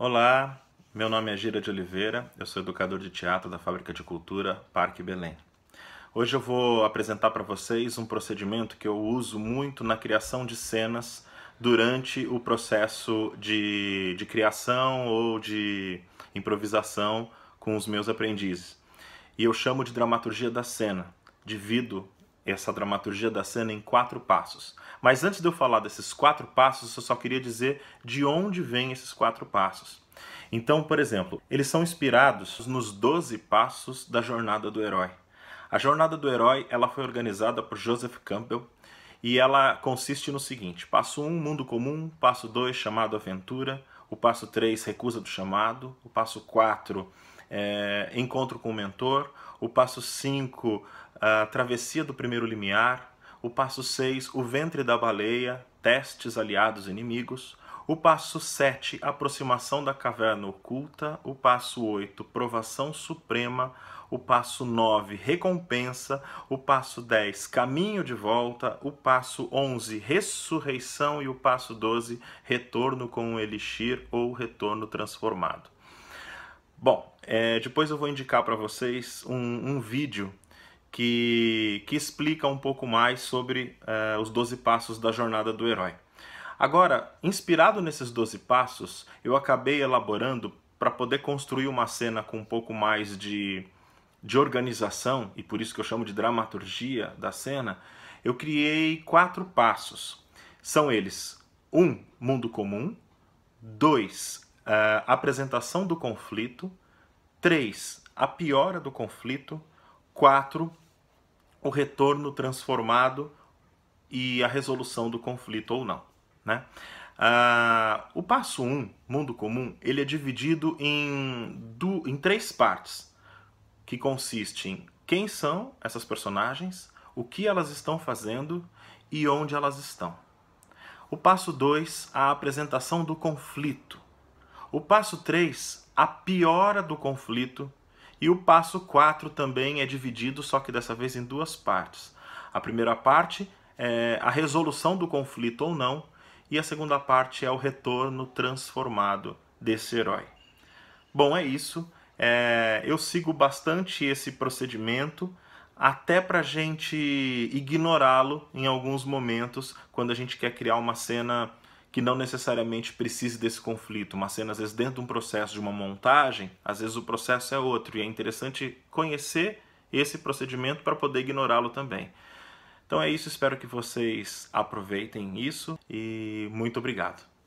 Olá, meu nome é Gira de Oliveira, eu sou educador de teatro da Fábrica de Cultura Parque Belém. Hoje eu vou apresentar para vocês um procedimento que eu uso muito na criação de cenas durante o processo de, de criação ou de improvisação com os meus aprendizes. E eu chamo de dramaturgia da cena. Divido essa dramaturgia da cena em quatro passos. Mas antes de eu falar desses quatro passos, eu só queria dizer de onde vêm esses quatro passos. Então, por exemplo, eles são inspirados nos 12 passos da jornada do herói. A jornada do herói, ela foi organizada por Joseph Campbell e ela consiste no seguinte: passo 1, um, mundo comum, passo 2, chamado aventura, o passo 3, recusa do chamado, o passo 4, é, encontro com o mentor, o passo 5, a travessia do primeiro limiar, o passo 6, o ventre da baleia, testes aliados inimigos, o passo 7, aproximação da caverna oculta, o passo 8, provação suprema, o passo 9, recompensa, o passo 10, caminho de volta, o passo 11, ressurreição e o passo 12, retorno com o elixir ou retorno transformado. Bom, é, depois eu vou indicar para vocês um, um vídeo que, que, explica um pouco mais sobre é, os 12 passos da jornada do herói. Agora, inspirado nesses 12 passos, eu acabei elaborando para poder construir uma cena com um pouco mais de, de organização, e por isso que eu chamo de dramaturgia da cena, eu criei quatro passos. São eles: 1. Um, mundo comum. 2 a eh, apresentação do conflito. 3. A piora do conflito. 4. O retorno transformado e a resolução do conflito ou não. Né? Eh, o passo 1, um, mundo comum, ele é dividido em, do, em três partes, que consistem em quem são essas personagens, o que elas estão fazendo e onde elas estão. O passo 2, a apresentação do conflito. O passo 3, a piora do conflito, e o passo 4 também é dividido, só que dessa vez em duas partes. A primeira parte é a resolução do conflito ou não, e a segunda parte é o retorno transformado desse herói. Bom, é isso. É, eu sigo bastante esse procedimento, até para gente ignorá-lo em alguns momentos, quando a gente quer criar uma cena que não necessariamente precise desse conflito. Uma cena, às vezes, dentro de um processo de uma montagem, às vezes o processo é outro, e é interessante conhecer esse procedimento para poder ignorá-lo também. Então é isso, espero que vocês aproveitem isso e muito obrigado.